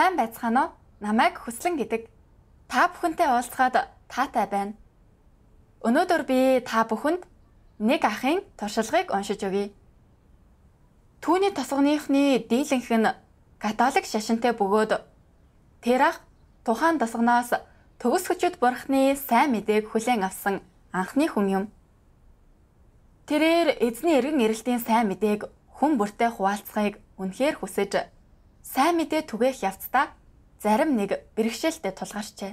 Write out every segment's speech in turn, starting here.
сайн байцгаана уу? Намайг хүслэн гэдэг. Та бүхэнтэй уулзгаад таатай байна. Өнөөдөр би та бүхэнд нэг ахын туршлагыг уншиж өгье. Түүний тосгоныхны дийлэнх нь католик шашинтай бөгөөд тэр ах тухайн тосгоноос төгс хүчит бурхны сайн мэдээг хүлээн авсан анхны хүн юм. Тэрээр эзний эргэн эрэлтийн сайн мэдээг хүн бүртээ хуваалцахыг үнэхээр хүсэж сайн мэдээ түгээх явцдаа зарим нэг бэрхшээлтэй тулгарчээ.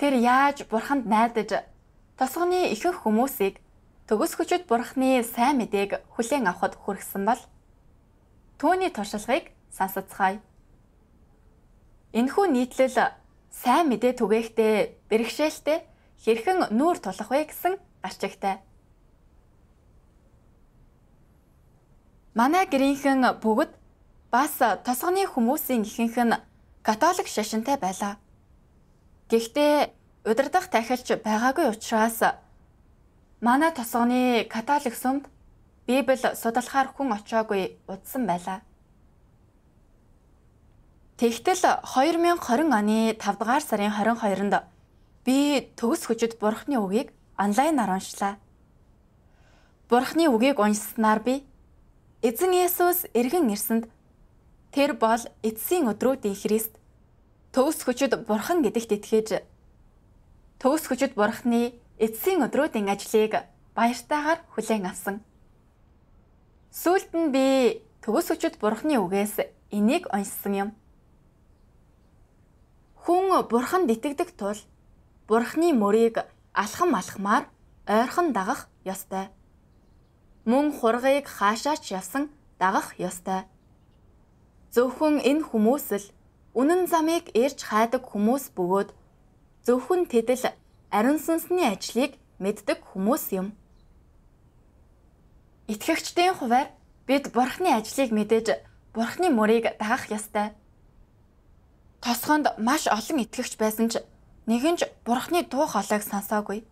Тэр яаж бурханд найдаж тосгоны ихэнх хүмүүсийг төгс хүчит бурхны сайн мэдээг хүлээн авахд хүргэсэн бол түүний туршлагыг сонсоцгаая. Энэхүү нийтлэл сайн мэдээ түгээхдээ бэрхшээлтэй хэрхэн нүүр тулах вэ гэсэн гарчигтай. Манай гэрийнхэн бүгд бас э, тосгоны хүмүүсийн ихэнх нь католик шашинтай байлаа. Гэхдээ удирдах тахилч байгаагүй учраас э, манай тосгоны католик сүмд Библи судалхаар хүн очоогүй удсан байлаа. Тэгтэл 2020 э, оны 5 дугаар сарын 22-нд би төгс хүчит Бурхны үгийг онлайнаар уншлаа. Бурхны үгийг уншсанаар би Эзэн Есүс эргэн ирсэнд Тэр бол эцсийн өдрүүдийн Христ. Төвс хүчит бурхан гэдэгт итгэж төвс хүчит бурханы эцсийн өдрүүдийн ажлыг баяртайгаар хүлээн авсан. Сүүлд нь би төвс хүчит бурханы үгээс энийг уншсан юм. Хүн бурханд итгэдэг тул бурханы мөрийг алхам алхмаар ойрхон дагах ёстой. Мөн хургийг хаашаач явсан дагах ёстой. Зөвхөн энэ хүмүүс л үнэн замыг эрж хайдаг хүмүүс бөгөөд зөвхөн тэдэл ариун сүнсний ажлыг мэддэг хүмүүс юм. Итгэгчдийн хуваар бид Бурхны ажлыг мэдээж Бурхны мөрийг дагах ёстой. Тосгонд маш олон итгэгч байсан ч нэгэн ч Бурхны дуу хоолойг сонсоогүй.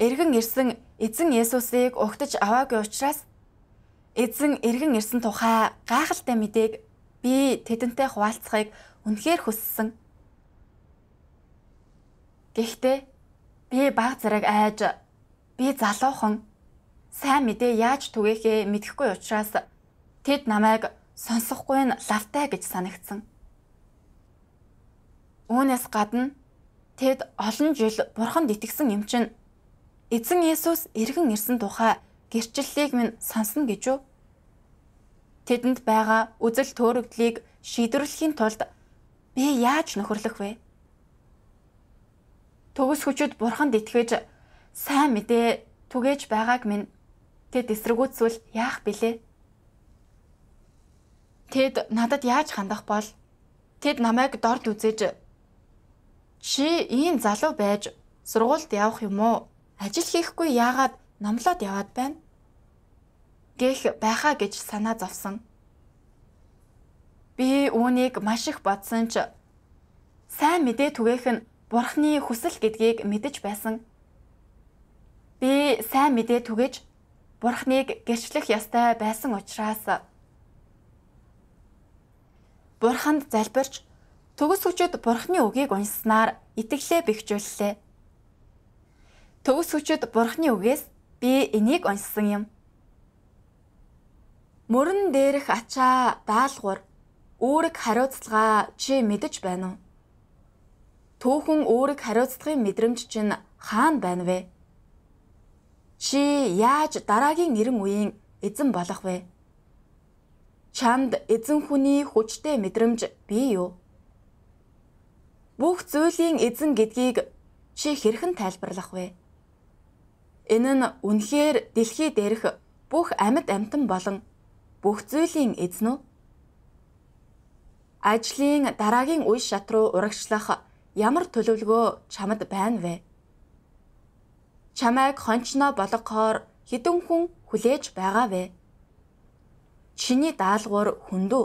Эргэн ирсэн эзэн Есүсийг угтаж аваагүй учраас Эзэн эргэн ирсэн тухай гайхалтай мэдээг би тэдэнтэй хуваалцахыг үнэхээр хүссэн. Гэхдээ би баг зэрэг айж би залуухан сайн мэдээ яаж түгээхээ мэдэхгүй учраас тэд намайг сонсохгүй нь лавтай гэж санагдсан. Үүнээс гадна тэд олон жил бурханд итгэсэн юм чинь эзэн Есүс эргэн ирсэн тухай гэрчлэлийг минь сансан гэж үү? Тэдэнд байгаа үзэл төөрөгдлийг шийдвэрлэхийн тулд би яаж нөхөрлөх вэ? Төгс хүчүүд бурханд итгэж сайн мэдээ түгэж байгааг минь тэд эсэргүүцвэл яах билээ? Тэд надад яаж хандах бол? Тэд намайг дорд үзэж чи ийм залуу байж сургуульд явах юм уу? Ажил хийхгүй яагаад номлоод яваад байна. Гэх байхаа гэж санаа зовсон. Би үүнийг маш их бодсон ч сайн мэдээ түгээх нь бурхны хүсэл гэдгийг мэдэж байсан. Би сайн мэдээ түгэж бурхныг гэрчлэх ёстой байсан учраас бурханд залбирч төгс хүчөд бурхны үгийг унснаар итгэлээ бэхжүүллээ. Төгс хүчөд бурхны үгээс Би энийг уншсан юм. Мөрөн дээрх ачаа даалгавар үүрэг хариуцлага чи мэдэж байна уу? Түүхэн үүрэг хариуцлагын мэдрэмж чинь хаана байна вэ? Чи яаж дараагийн эрен үеийн эзэн болох вэ? Чанд эзэн хүний хүчтэй мэдрэмж бий юу? Бүх зүйлийн эзэн гэдгийг чи хэрхэн тайлбарлах вэ? Энэ нь үнэхээр дэлхий дээрх бүх амьд амьтан болон бүх зүйлийн эзнүү. Ажлын дараагийн үе шат руу урагшлах ямар төлөвлөгөө чамд байна вэ? Чамайг хончноо болгохоор хідэн хүн хүлээж байгаа вэ? Чиний даалгавар хүндүү.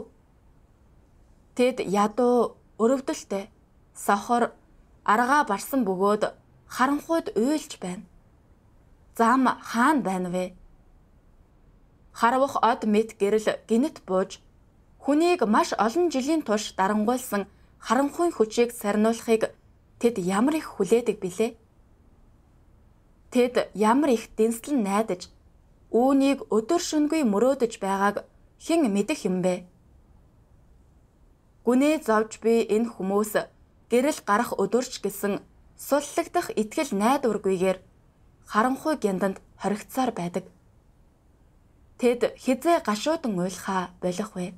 Тэд ядуу, өрөвдөлтэй, сохор, аргаа барсан бөгөөд харанхуйд уйлж байна зам хаана байна вэ? Харвах од мэд гэрэл гинт бууж хүнийг маш олон жилийн турш дарангуйлсан харанхуйн хүчийг сарниулахыг тэд ямар их хүлээдэг билээ? Тэд ямар их дэнслэн найдаж үүнийг өдөр шөнөгүй мөрөөдөж байгааг хэн мэдэх юм бэ? Гүнээ зовж би энэ хүмүүс гэрэл гарах өдөрч гэсэн суллагдах итгэл найдваргүйгээр харанхуй гянданд хоригдсаар байдаг. Тэд хизээ гашуудан уйлхаа болох вэ?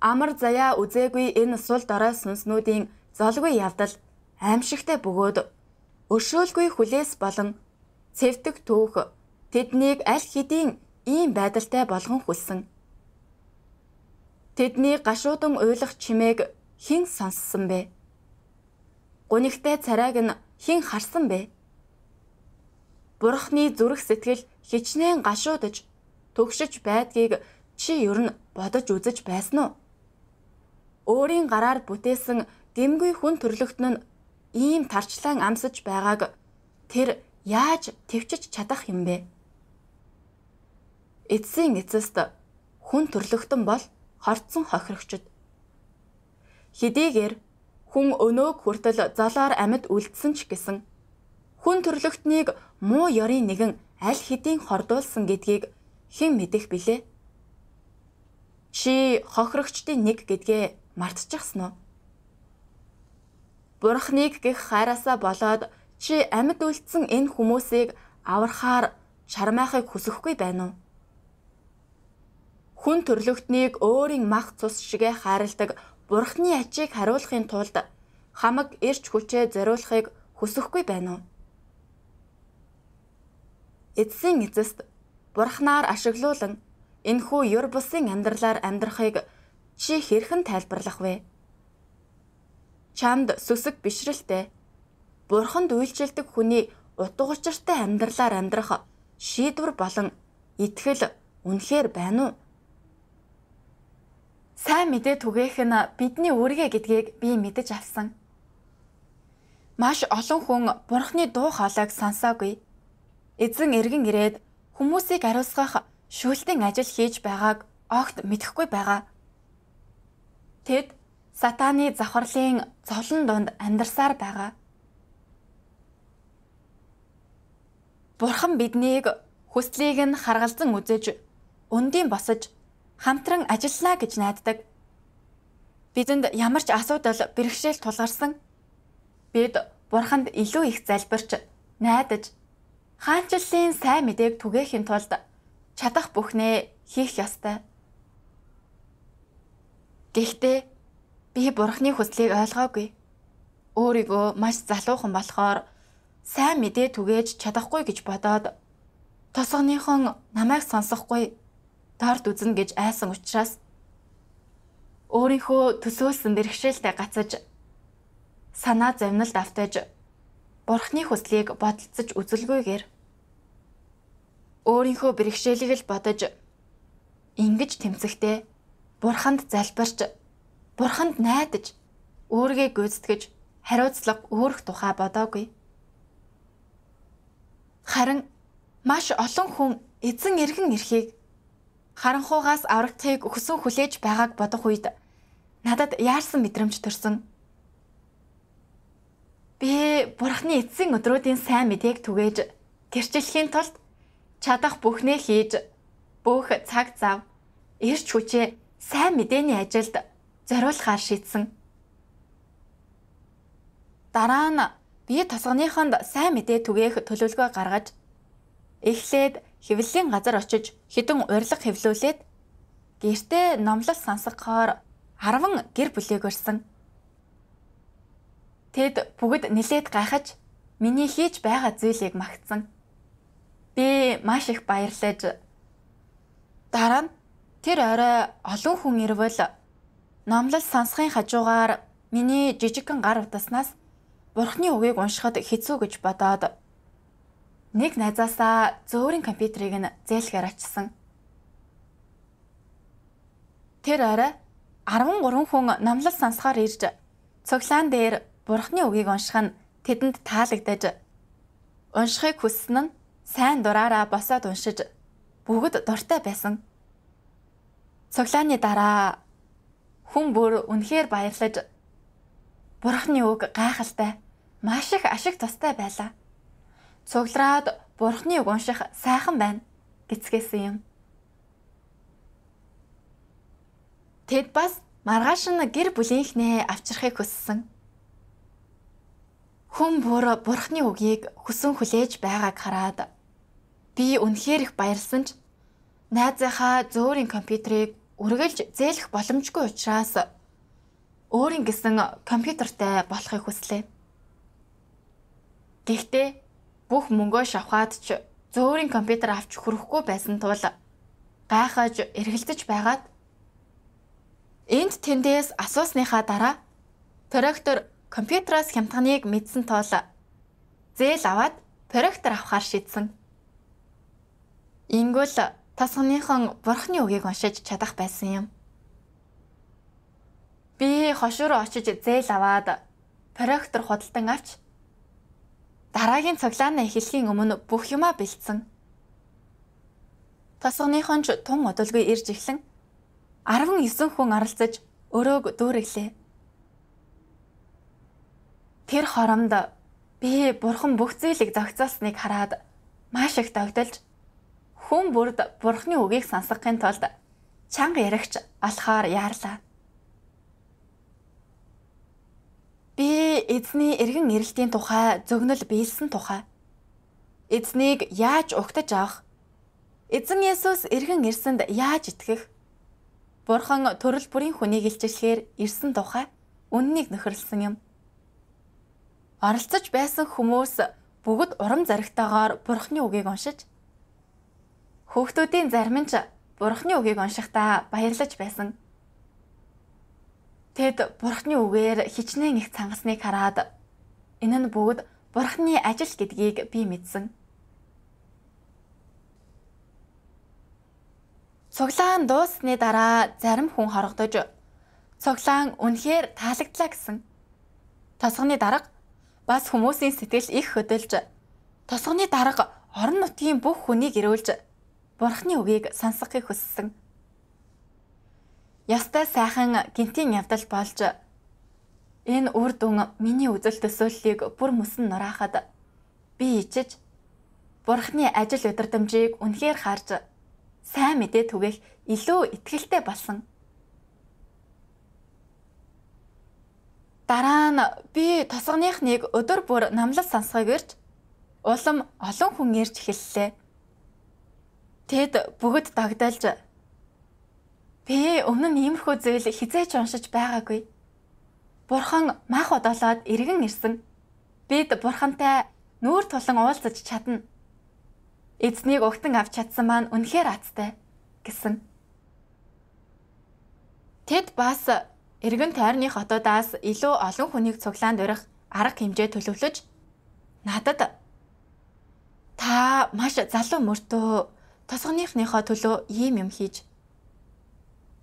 Амар заяа үзээгүй энэ сул дорой сүнснүүдийн золгүй явдал аимшигтай бөгөөд өршөөлгүй хүлээс болон цэвдэг түүх тэднийг аль хэдийн ийм байдалтай болгон хүлсэн. Тэдний гашуудан уйлах чимээг хэн сонссон бэ? Гунигтай царайг нь хэн харсан бэ? Бурхны зүрх сэтгэл хичнээн гашуудж төгшөж байдгийг чи ер нь бодож үзэж байсан уу? Өөрийн гараар бүтээсэн дэмгүй хүн төрлөختн нь ийм тарчлан амсаж байгааг тэр яаж төвчж чадах юм бэ? Эцсийн эцэст хүн төрлөختн бол хорцсон хохирогчд. Хэдийгээр Хүн өнөөг хүртэл залаар амьд үлдсэн ч гэсэн хүн төрлөختнийг муу ёрийн нэгэн аль хэдийн хордуулсан гэдгийг хэн мэдэх билээ? Чи хохрогчдын нэг гэдгээ мартчихсан уу? Бурхныг гих хайраасаа болоод чи амьд үлдсэн энэ хүмүүсийг аврахаар чармаахыг хүсэхгүй байна уу? Хүн төрлөختнийг өөрийн мах цус шигэ хайрладаг бурхны ачийг хариулахын тулд хамаг эрч хүчээ зориулахыг хүсэхгүй байна уу? Эцсийн эцэст бурхнаар ашиглуулan энхүү ёр бусын амьдралаар амьдрахыг чи хэрхэн тайлбарлах вэ? Чамд сүсэг бишрэлтэй бурханд үйлчилдэг хүний утга учиртай амьдралаар амьдрах шийдвэр болон итгэл үнэхээр байна уу? сайн мэдээ түгээх нь бидний үүргээ гэдгийг би мэдэж авсан. Маш олон хүн бурхны дуу хоолойг сонсоогүй. Эзэн эргэн ирээд хүмүүсийг ариусгах шүүлтэн ажил хийж байгааг огт мэдэхгүй байгаа. Тэд сатааны завхарлын зовлон дунд амьдарсаар байгаа. Бурхан биднийг хүслийг нь харгалзан үзэж, өндийн босож хамтран ажиллана гэж найддаг. Бидэнд ямар ч асуудал бэрхшээл тулгарсан бид бурханд илүү их залбирч найдаж хаанчлалын сайн мэдээг түгээхийн тулд чадах бүхнээ хийх ёстой. Гэхдээ би бурхны хүслийг ойлгоогүй. Өөрийгөө маш залуухан болохоор сайн мэдээ түгээж чадахгүй гэж бодоод тосгоныхон намайг сонсохгүй дорд үзэн гэж айсан учраас өөрийнхөө төсөөлсөн бэрхшээлтэй гацаж санаа зовнилд автаж бурхны хүслийг бодолцож үзэлгүйгээр өөрийнхөө бэрхшээлийг л бодож ингэж тэмцэхдээ бурханд залбирч бурханд найдаж өөрийгөө гүйцэтгэж хариуцлага өөрөх тухай бодоогүй. Харин маш олон хүн эзэн эргэн ирэхийг харанхуугаас аврагтыг өгсөн хүлээж байгааг бодох үед надад яарсан мэдрэмж төрсөн. Би бурхны эцсийн өдрүүдийн сайн мэдээг түгээж гэрчлэхийн тулд чадах бүхнээ хийж бүх цаг зав, эрч хүчээ сайн мэдээний ажилд зориулахар шийдсэн. Дараа нь бие тосгоныхонд сайн мэдээ түгээх төлөвлөгөө гаргаж эхлээд Хевлэлийн газар очиж хідэн урилга хевлүүлээд гэртээ номлол сонсгохоор 10 гэр бүлийг өрсөн. Тэд бүгд нилээд гайхаж миний хийж байгаа зүйлийг магтсан. Би маш их баярлаж дараа нь тэр орой олон хүн ирвэл номлол сонсхын хажуугаар миний жижигхэн гар утаснаас бурхны үгийг уншихад хэцүү гэж бодоод Нэг найзаасаа зөөрийн компьютерийг нь зээлгээр очсон. Тэр орой 13 хүн номлол сонсохоор ирж цуглаан дээр бурхны үгийг унших нь тэдэнд таалагдаж уншихыг хүссэн нь сайн дураараа босоод уншиж бүгд дуртай байсан. Цуглааны дараа хүн бүр үнэхээр баярлаж бурхны үг гайхалтай маш их ашиг тустай байлаа цуглараад бурхны үг унших сайхан байна гэцгээсэн юм. Тэд бас маргааш нь гэр бүлийнхнээ авчрахыг хүссэн. Хүн бүр бурхны үгийг хүсэн хүлээж байгааг хараад би үнэхээр их баярлсан ч найзынхаа зөөрийн компьютерийг үргэлж зээлэх боломжгүй учраас өөрийн гэсэн компьютертэй болохыг хүслээ. Гэхдээ бүх мөнгөө шавхаад ч зөөрийн компьютер авч хөрөхгүй байсан тул гайхаж эргэлдэж байгаад энд тэндээс асуусныхаа дараа проектор компьютероос хямдханыг мэдсэн тоол зээл аваад проектор авахар шийдсэн. Ингүүл тасганыхон бурхны үгийг уншиж чадах байсан юм. Би хошуур очиж зээл аваад проектор худалдан авч Дараагийн цуглаанаа эхлэхийн өмнө бүх юмаа бэлдсэн. Тосгоныхон ч тун удалгүй ирж эхлэн 19 хүн аралцаж өрөөг дүүрэглээ. Тэр хоромд би бурхан бүх зүйлийг зохицуулсныг хараад маш их догдолж хүн бүрд бурхны үгийг сонсохын тулд чанга ярагч алхаар яарлаа. Би эзний эргэн эрэлтийн тухай зөгнөл биелсэн тухай эзнийг яаж угтаж авах? Эзэн Есүс эргэн ирсэнд яаж итгэх? Бурхан төрөл бүрийн хүнийг илчлэхээр ирсэн тухай үннийг нөхөрлсөн юм. Оролцож байсан хүмүүс бүгд урам зоригтойгоор Бурханы үгийг уншиж хүүхдүүдийн зарим нь ч Бурханы үгийг уншихдаа баярлаж байсан. Тэд бурхны үгээр хичнээн их цангасныг хараад энэ нь бүгд бурхны ажил гэдгийг би мэдсэн. Цуглаан дууссны дараа зарим хүн хоргодож цуглаан үнэхээр таалагдлаа гэсэн. Тосгоны дарга бас хүмүүсийн сэтгэл их хөдөлж тосгоны дарга орон нутгийн бүх хүнийг ирүүлж бурхны үгийг сонсохыг хүссэн. Ястай сайхан гинтийн явдал болж энэ үр дүн миний үзэл төсөөллийг бүр мөсөн нураахад би ичиж бурхны ажил удирдамжийг үнэхээр харж сайн мэдээ түгэх илүү ихтгэлтэй болсон. Дараа нь би тосгоныхныг өдөр бүр намлал сонсхойг ирж улам олон хүн ирж эхэллээ. Тэд бүгд дагдалж Би өмнө нь иймэрхүү зүйл хизээч уншиж байгаагүй. Бурхан мах одоолоод эргэн ирсэн. Бид бурхантай нүүр тулан уулзаж чадна. Эзнийг угтан авч чадсан маань үнэхээр азтай гэсэн. Тэд бас эргэн тойрны хотуудаас илүү олон хүнийг цуглаанд урих арга хэмжээ төлөвлөж надад та маш залуу мөртөө тосгоныхныхоо төлөө ийм юм хийж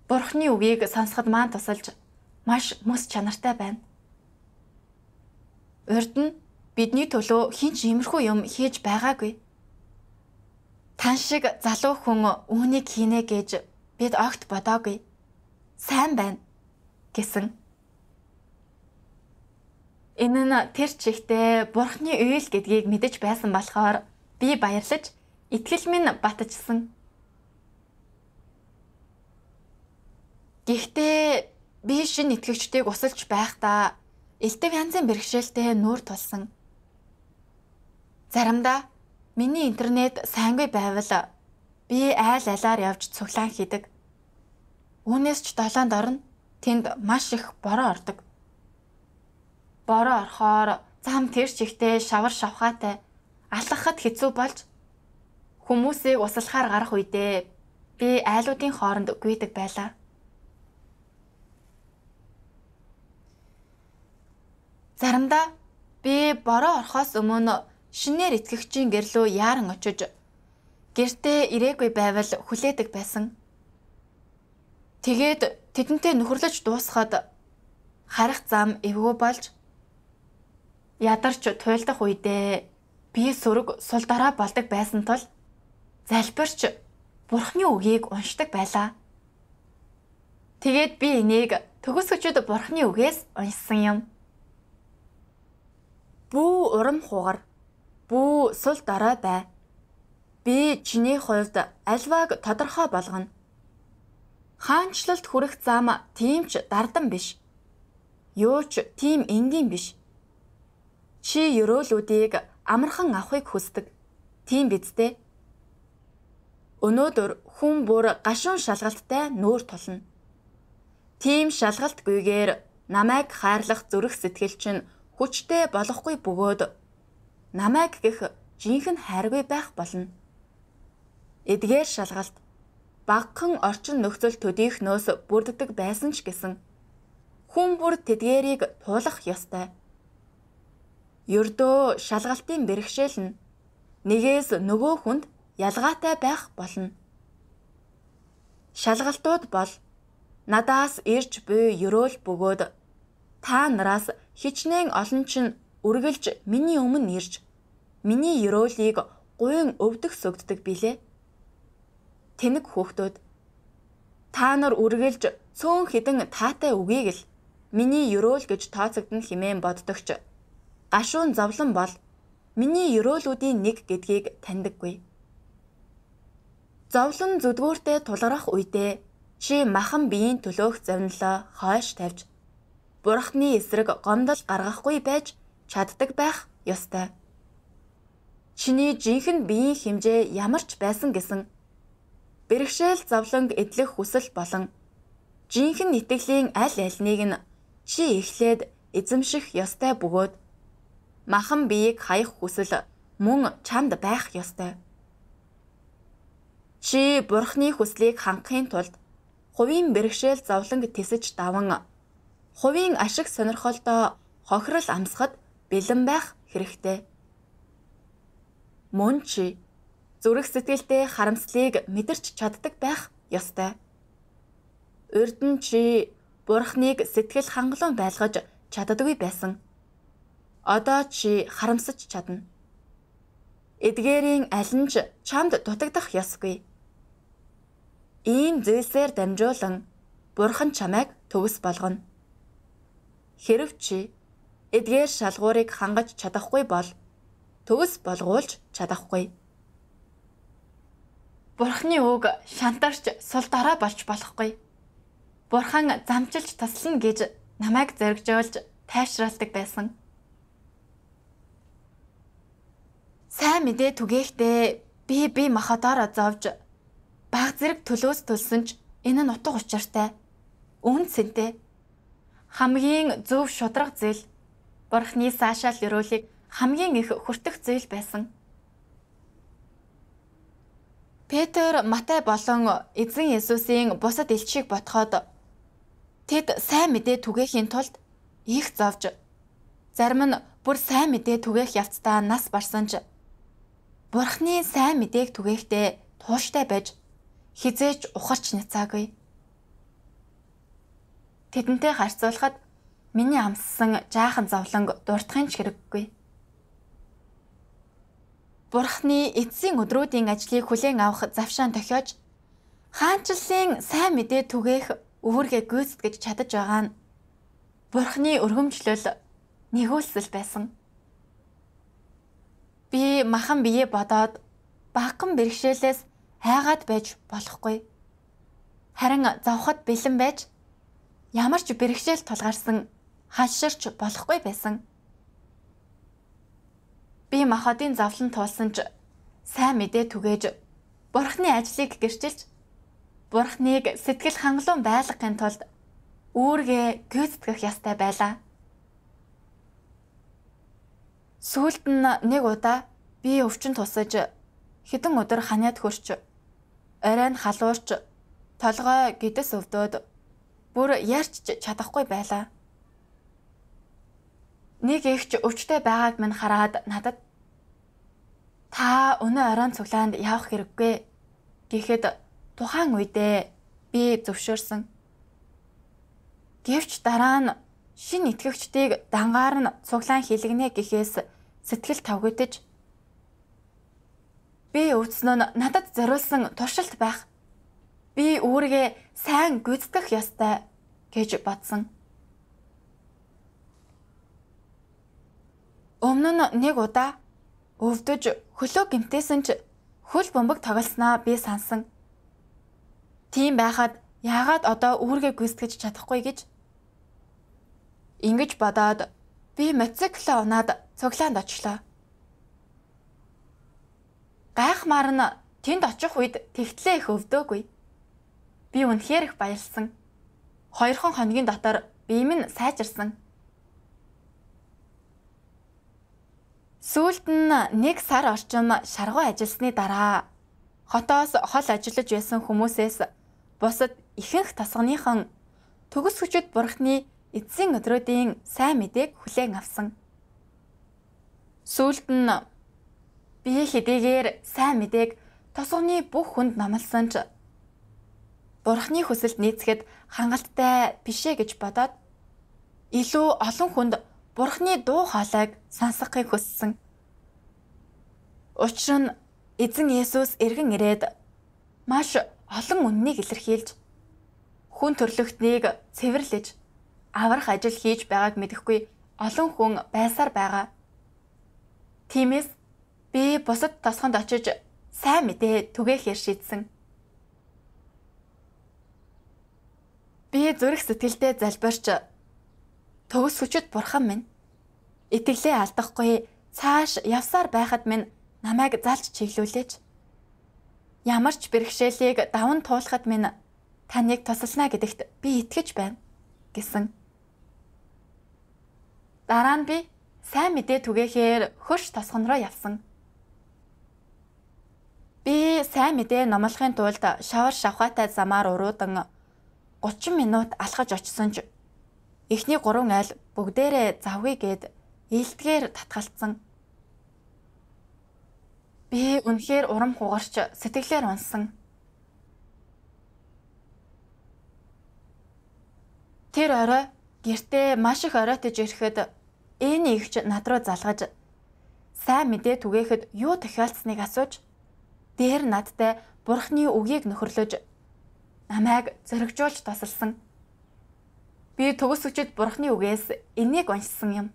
Бурхны үгийг сонсоход маань тусалж маш мөс чанартай байна. Урд нь бидний төлөө хинч иймэрхүү юм хийж байгаагүй. Тан шиг залуу хүн үүнийг хийнэ гэж бид огт бодоогүй. Сайн байна гэсэн. Энэ нь тэр чигтээ бурхны үйл гэдгийг мэдэж байсан болохоор би баярлаж итгэл минь батжсан. Гэхдээ би шинэ итгэгчдийг усалж байхдаа элдв янзын бэрхшээлтэй нүүр тулсан. Заримдаа миний интернет сайнгүй байвал би айл алаар явж цуглаан хийдэг. Үүнээс ч долоонд орно. Тэнд маш их бороо ордог. Бороо орхоор зам тэр чигтээ шавар шавхаатай алхахад хэцүү болж хүмүүсийг услахаар гарах үедээ би айлуудын хооронд гүйдэг байлаа. Заримдаа би бороо орхоос өмнө шинээр итгэгчийн гэрлөө яаран очиж гэртээ ирээгүй байвал хүлээдэг байсан. Тэгээд тэдэнтэй нөхөрлөж дуусгаад харах зам эвгүй болж ядарч туйлдах үедээ бие сүрэг сул дараа болдог байсан тул залбирч бурхны үгийг уншдаг байлаа. Тэгээд би энийг төгсгчд бурхны үгээс уншсан юм. Бүү урам хугар. Бүү сул дараа бай. Би чиний хувьд альваг тодорхой болгоно. Хаанчлалд хүрэх зам тийм ч дардан биш. Юу ч тийм энгийн биш. Чи ерөөлүүдийг амархан авахыг хүсдэг. Тийм биз дээ. Өнөөдөр хүн бүр гашуун шалгалттай нүүр тулна. Тийм шалгалтгүйгээр намайг хайрлах зүрх сэтгэл чинь хүчтэй болохгүй бөгөөд намайг гэх жинхэнэ хайргүй байх болно. Эдгээр шалгалт багхан орчин нөхцөл төдийхнөөс бүрддэг байсан ч гэсэн хүн бүр тэдгэрийг туулах ёстой. Ердөө шалгалтын бэрхшээл нь нэгээс нөгөө хүнд ялгаатай байх болно. Шалгалтууд бол надаас ирж буй ёроол бөгөөд та нараас хичнээн олончин үргэлж миний өмнө ирж миний ёроолыг гуйн өвдөх сүгддэг билээ. Тэнэг хүүхдүүд та нар үргэлж цөөн хідэн таатай үгийг л миний ёроол гэж тооцогдно хэмээн боддогч гашуун зовлон бол миний ёроолуудын нэг гэдгийг таньдаггүй. Зовлон зүдгүүртэ тулгарх үедээ чи махан биеийн төлөөх завнлаа хойш тавьж бурхны эсрэг гомдол гаргахгүй байж чаддаг байх ёстой. Чиний жинхэнэ биеийн хэмжээ ямар ч байсан гэсэн бэрхшээл завланг эдлэх хүсэл болон жинхэнэ итгэлийн аль альнийг нь чи эхлээд эзэмших ёстой бөгөөд махан биеийг хаях хүсэл мөн чамд байх ёстой. Чи бурхны хүслийг хангахын тулд хувийн бэрхшээл завланг тесэж даван хувийн ашиг сонирхолдоо хохирол амсахад бэлэн байх хэрэгтэй. Мөн чи зүрх сэтгэлтэй харамслыг мэдэрч чаддаг байх ёстой. Урдэн чи бурхныг сэтгэл хангалуун байлгаж чаддаггүй байсан. Одоо чи харамсаж чадна. Эдгээрийн аль нь ч чамд дутагдах ёсгүй. Ийм зүйлсээр дамжуулан бурхан чамайг төгс болгоно. Хэрв чи эдгээр шалгуурыг хангаж чадахгүй бол төгс болгуулж чадахгүй. Бурхны үг шантарч сул дараа болж болохгүй. Бурхан замчилж таслана гэж намайг зэрэгжүүлж тайшруулдаг байсан. Сайн мэдээ түгээхдээ би би махадороо зовж баг зэрэг төлөөс төлсөн ч энэ нь утга учиртай. Үнэн сэнтэй хамгийн зөв шудраг зээл бурхны саашаал өрөөлийг хамгийн их хүртэх зээл байсан. Петр, Матай болон Эзэн Есүсийн бусад элчийг ботхоод тэд сайн мэдээ түгээхийн тулд их зовж зарим нь бүр сайн мэдээ түгээх явцдаа нас барсан ч Бурхны сайн мэдээг түгээхдээ тууштай байж хизээч ухарч няцаагүй. Тэдэнтэй харьцуулахад миний амссан жаахан зовлонг дуртахын ч хэрэггүй. Бурхны эцсийн өдрүүдийн ажлыг хүлээн авах завшаан тохиож хаанчлалын сайн мэдээ түгээх үүргээ гүйцэтгэж чадаж байгаа нь Бурхны өргөмжлөл нэгүүлсэл байсан. Би махан бие бодоод багхан бэрхшээлээс хайгаад байж болохгүй. Харин завхад бэлэн байж ямар ч бэрхшээл тулгарсан хаширч болохгүй байсан. Би маходын завлан туулсан ч сайн мэдээ түгээж бурхны ажлыг гэрчилж бурхныг сэтгэл хангалуун байлгахын тулд үүргээ гүйцэтгэх ёстой байлаа. Сүүлд нь нэг удаа би өвчин тусаж хэдэн өдөр ханиад хөрч оройн халуурч толгой гидэс өвдөд бүр яарч чадахгүй байлаа. Нэг ихч өвчтэй байгааг минь хараад надад та өнөө оройн цуглаанд явах хэрэггүй гэхэд тухайн үедээ би зөвшөөрсөн. Гэвч дараа нь шин итгэгчдийг дангаар нь цуглаан хилэгнэ гэхээс сэтгэл тавгидж би өвдсөн нь надад зориулсан туршилт байх би өөрийгөө сайн гүйцэтгэх ёстой гэж бодсон. Өмнө нь нэг удаа өвдөж хөлөө гимтээсэн ч хөл бөмбөг тоглосноо би сансан. Тийм байхад яагаад одоо үүргээ гүйцэтгэж чадахгүй гэж ингэж бодоод би мотоциклаа унаад цуглаанд очлоо. Гайхмаар нь тэнд очих үед тэгтлээ их өвдөөгүй. Би үнэхээр их баярлсан. Хоёрхон хоногийн дотор би минь сайжирсан. Сүүлд нь нэг сар орчим шаргуу ажилласны дараа хотоос хол ажиллаж байсан хүмүүсээс бусад ихэнх тасганыхан төгс хүчит бурхны эцсийн өдрүүдийн сайн мэдээг хүлээн авсан. Сүүлд нь бие хэдийгээр сайн мэдээг тосгоны бүх хүнд намлсан ч бурхны хүсэлд нийцэхэд хангалттай биш ээ гэж бодоод илүү олон хүнд бурхны дуу хоолойг сонсгохыг хүссэн. Учир нь эзэн Есүс эргэн ирээд маш олон үннийг илэрхийлж хүн төрлөختнийг цэвэрлэж аврах ажил хийж байгааг мэдэхгүй олон хүн байсаар байгаа. Тиймээс би бусад тосгонд очиж сайн мэдээ түгээхээр шийдсэн. Би зүрх сэтгэлдээ залбирч төгс хүчит бурхан минь итгэлээ алдахгүй цааш явсаар байхад минь намайг залж чиглүүлээч. Ямар ч бэрхшээлийг даван туулахад минь таныг тусална гэдэгт би итгэж байна гэсэн. Дараа нь би сайн мэдээ түгээхээр хөш тосгонроо явсан. Би сайн мэдээ номлохын тулд шавар шавхатай замаар уруудан 30 минут алхаж очсон ч эхний гурван айл бүгдээрээ завгүй гээд ээлтгээр татгалцсан. Би үнэхээр урам хугарч сэтгэлээр унсан. Тэр орой гэртээ маш их оройтож ирэхэд энэ ихч над руу залгаж сайн мэдээ түгээхэд юу тохиолдсныг асууж дээр надтай бурхны үгийг нөхөрлөж намайг зоригжуулж тосолсон. Би төгсөгчд бурхны үгээс энийг уншсан юм.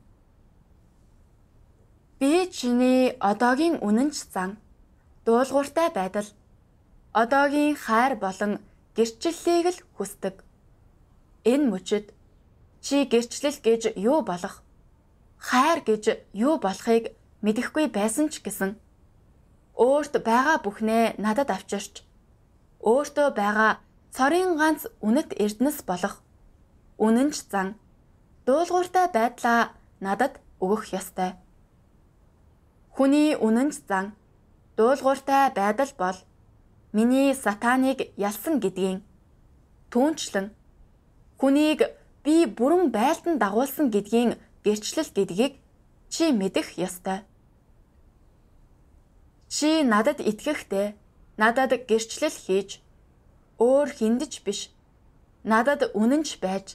Би чиний одоогийн үнэнч зан, дуулууртай байдал, одоогийн хайр болон гэрчлэлийг л хүсдэг. Энэ мөчид чи гэрчлэл гэж юу болох, хайр гэж юу болохыг мэдэхгүй байсан ч гэсэн өөрт байгаа бүхнээ надад авчирч өөртөө байгаа цорын ганц үнэт эрдэнэс болох үнэнч зан дуулууртай байдлаа надад өгөх ёстой. Хүний үнэнч зан дуулууртай байдал бол миний сатаныг ялсан гэдгийн түүнчлэн хүнийг би бүрэн байлдан дагуулсан гэдгийн гэрчлэл гэдгийг чи мэдэх ёстой. Чи надад итгэхдээ надад гэрчлэл хийж өөр хүндэж биш надад үнэн ч байж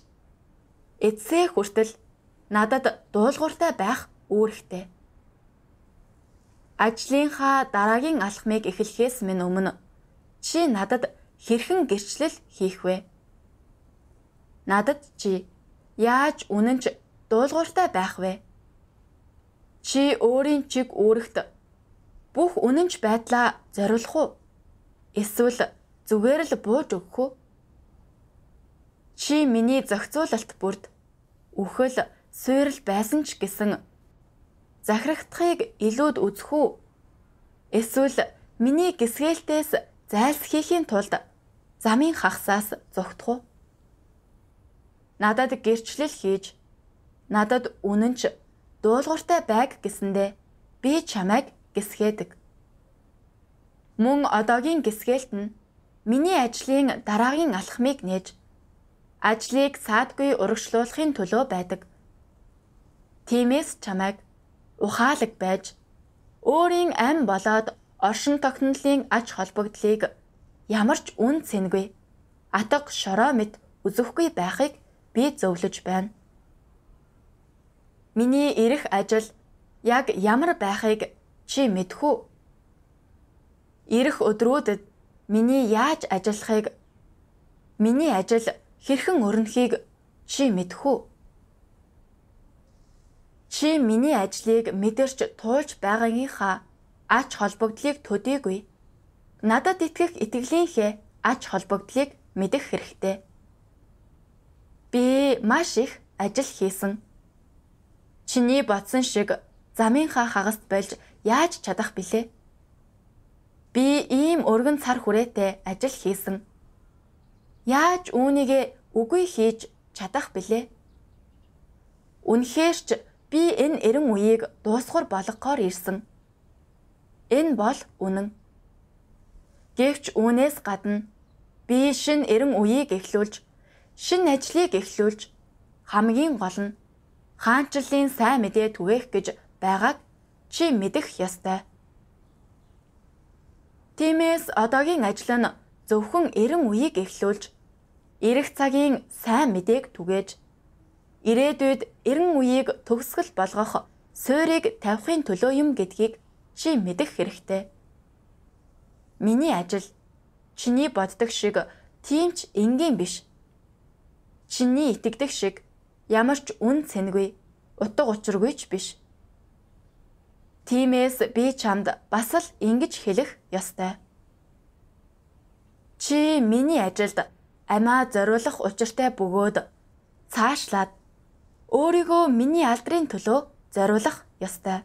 эцсээ хүртэл надад дуулууртай байх үүрэгтэй. Ажлынхаа дараагийн алхмыг эхлэхээс минь өмнө чи надад хэрхэн гэрчлэл хийх вэ? Надад чи яаж үнэн ч дуулууртай байх вэ? Чи өөрийн чиг өөрөгт бүх үнэнч байдлаа зориулах уу? Эсвэл зүгээр л бууж өгөх үү? Чи миний зохицуулалт бүрд үхэл суйрал байсан ч гэсэн захирагдахыг илүүд үзэх үү? Эсвэл миний гисгэлтээс зайлсхийхийн тулд замын хагасаас зогтох уу? Надад гэрчлэл хийж надад үнэн ч дуулууртай байг гэсэндэ би чамайг гисгээдэг. Мөн одоогийн гисгэлт нь миний ажлын дараагийн алхмыг нээж ажлыг саадгүй урагшлуулахын төлөө байдаг. Тимээс чамайг ухаалаг байж өөрийн ам болоод оршин тогтнолын аж холбогдлыг ямар ч үн цэнгүй атг шороо мэт үзэхгүй байхыг би зөвлөж байна. Миний ирэх ажил яг ямар байхыг чи мэдхүү. Ирэх өдрүүдэд миний яаж ажиллахыг миний ажил хэрхэн өрнөхийг чи мэдэх үү? Чи миний ажлыг мэдэрч туулж байгаагийнхаа ач холбогдлыг төдийгүй. Надад итгэх итгэлийнхээ ач холбогдлыг мэдэх хэрэгтэй. Би маш их ажил хийсэн. Чиний бодсон шиг замынхаа хагаст болж яаж чадах билээ? Би ийм өргөн цар хүрээтэй ажил хийсэн. Яаж үүнийг үгүй хийж чадах билээ? Үнэхээр ч би энэ эрен үеийг дуусгар болгохоор ирсэн. Энэ бол үнэн. Гэвч үүнээс гадна би шин эрен үеийг эхлүүлж, шин ажлыг эхлүүлж хамгийн гол нь хаанчлалын сайн мэдээ түгээх гэж байгааг чи мэдэх ёстой. Тиймээс одоогийн ажил нь зөвхөн эрен үеийг эхлүүлж ирэх цагийн сайн мэдээг түгээж ирээдүйд эрен үеийг төгсгөл болгох суурийг тавихын төлөө юм гэдгийг чи мэдэх хэрэгтэй. Миний ажил чиний боддог шиг тийм ч энгийн биш. Чиний итгэдэг шиг ямар ч үн цэнгүй, утга учиргүй ч биш. Тиймээс би чамд бас л ингэж хэлэх ёстой. Чи миний ажилд амиа зориулах учиртай бөгөөд цаашлаад өөрийгөө миний алдрын төлөө зориулах ёстой.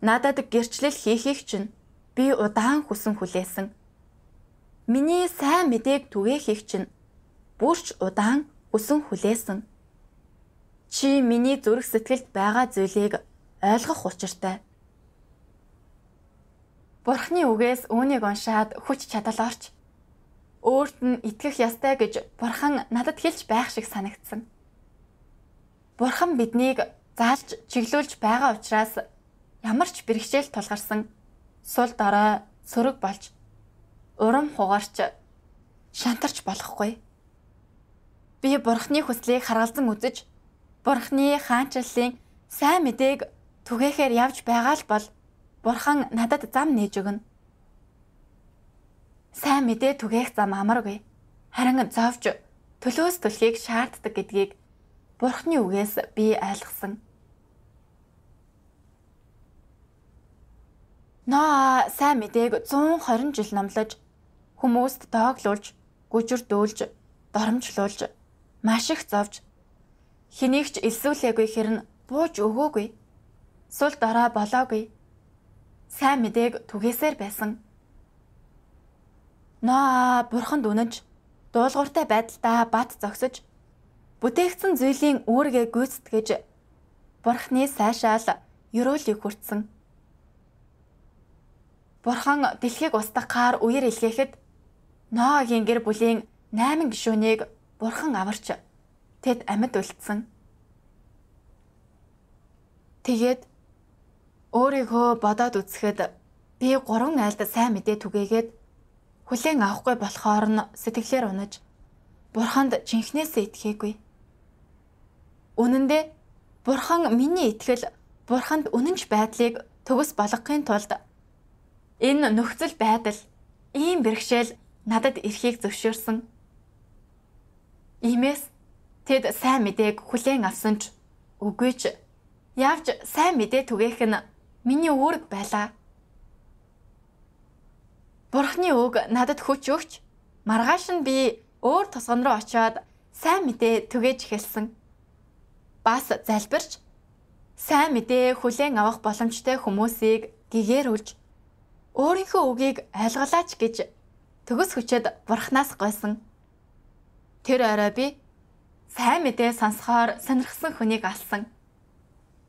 Надад гэрчлэл хийхийг чинь би удаан хүсэн хүлээсэн. Миний сайн мэдээг түгээхийг чинь бүрч удаан хүсэн хүлээсэн. Чи миний зүрх сэтгэлд байгаа зүйлийг ойлгох учиртай. Бурхны үгээс үүнийг уншаад хүч чадал орч өөрт нь итгэх ёстой гэж бурхан надад хэлж байх шиг санагдсан. Бурхан биднийг заалж чиглүүлж байгаа учраас ямар ч бэрхшээл тулгарсан сул дорой сөрөг болж урам хугарч шантарч болохгүй. Би бурхны хүслийг харгалзан үзэж бурхны хаанчлалын сайн мэдээг түгээхээр явж байгаа л бол бурхан надад зам нээж өгнө. Сайн мэдээ түгээх зам амаргүй. Харин зовж төлөөс төлхийг шаарддаг гэдгийг бурхны үгээс би ойлгосон. Ноо сайн мэдээг 120 жил номлож хүмүүст дооглуулж, гүжирдүүлж, доромжлуулж, маш их зовж, хэнийг ч илсүүлээгүй хэрнэ бууж өгөөгүй сүл дорой болоогүй. Сайн мэдээг түгээсээр байсан. Ноо бурханд үнэнч дуулууртай байдалдаа бат зогсож бүтээгдсэн зүйлийн үүргээ гүйцэтгэж бурхны сайшаал юруулыг хүртсэн. Бурхан дэлхийг устгахаар үер илгээхэд Ноагийн гэр бүлийн 8 гишүүнийг бурхан аварч тэд амьд үлдсэн. Тэгээд Өөрийгөө бодоод үзэхэд би гурван айлд сайн мэдээ түгээгээд хүлээн авахгүй болохоор нь сэтгэлээр унаж бурханд жинхнээсээ итгээгүй. Үнэн дээр бурхан миний итгэл бурханд үнэнч байдлыг төгс болгохын тулд энэ нөхцөл байдал ийм бэрхшээл надад эрхийг зөвшөөрсөн. Иймээс тэд сайн мэдээг хүлээн авсан ч үгүй ч явж сайн мэдээ түгээх нь Миний үүрэг байлаа. Бурхны үг надад хүч өгч маргааш нь би өөр тосгон руу очиод сайн мэдээ түгэж эхэлсэн. Бас залбирч сайн мэдээ хүлээн авах боломжтой хүмүүсийг гэгэрүүлж өөрийнхөө үгийг ойлголаач гэж төгс хүчэд бурхнаас гойсон. Тэр орой би сайн мэдээ сонсохоор сонирхсан хүнийг алсан.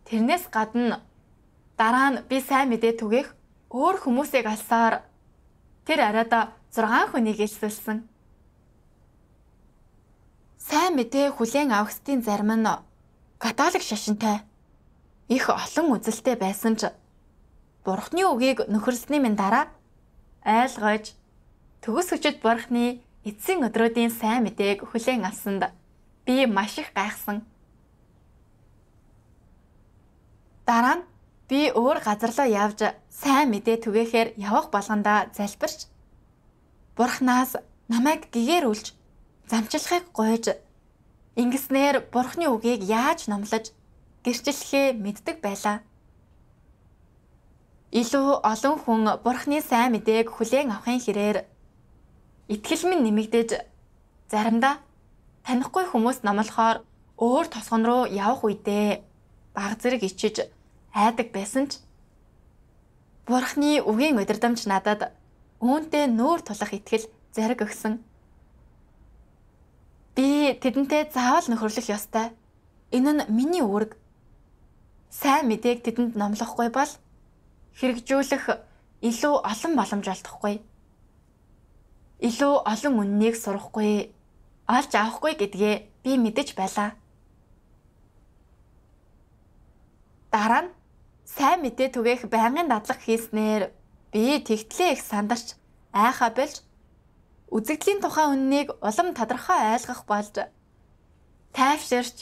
Тэрнээс гадна Дараа нь би сайн мэдээ түгэх өөр хүмүүсийг алсаар тэр арайда 6 хүнийг илсүүлсэн. Сайн мэдээ хүлээн авахстын зарим нь католик шашинтай их олон үзэлтэй байсан ч Бурхны үгийг нөхөрлсөний минь дараа айлгаж төгс хүчит Бурхны эцсийн өдрүүдийн сайн мэдээг хүлээн авсанд би маш их гайхсан. Дараа нь Би өөр газарлаа явж сайн мэдээ түгээхээр явах болгонда залбирч Бурхнаас намайг гэгэрүүлж замчлахыг гойж ингэснээр Бурхны үгийг яаж номлож гэрчлэхээ мэддэг байлаа. Илүү олон хүн Бурхны сайн мэдээг хүлээн авахын хэрээр итгэл минь нэмэгдэж заримдаа танихгүй хүмүүс номлохоор өөр тосгон руу явах үедээ баг зэрэг ичиж айдаг байсан ч Бурхны үгийн удирдамж надад үүнтэй нүүр тулах итгэл зэрэг өгсөн. Би тэдэнтэй заавал нөхөрлөх ёстой. Энэ нь миний үүрэг. Сайн мэдээг тэдэнд номлохгүй бол хэрэгжүүлэх илүү олон боломж олдохгүй. Илүү олон үннийг сурахгүй, олж авахгүй гэдгээ би мэдэж байлаа. Дараа нь сайн мэдээ түгээх байнгын дадлаг хийснээр би тэгтлээ их сандарч айхаа болж үзэгдлийн тухайн үннийг улам тодорхой ойлгох болж тайвширч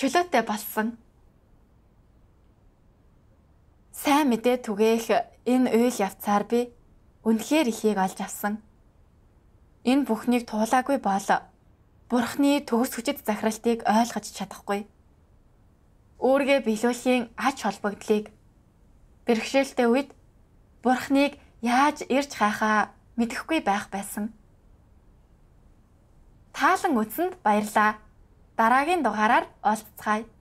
чөлөөтэй болсон. Сайн мэдээ түгээх энэ үйл явцаар би үнэхээр ихийг олж авсан. Энэ бүхнийг туулаагүй бол Бурхны төгс хүчит захиралтыг ойлгож чадахгүй. Өөргөө биелүүлэхийн ач холбогдлыг бэрхшээлтэй үед Бурхныг яаж ирж хайхаа мэдэхгүй байх байсан. Таалан үтсэнд баярлаа. Дараагийн дугаараар олзцгаая.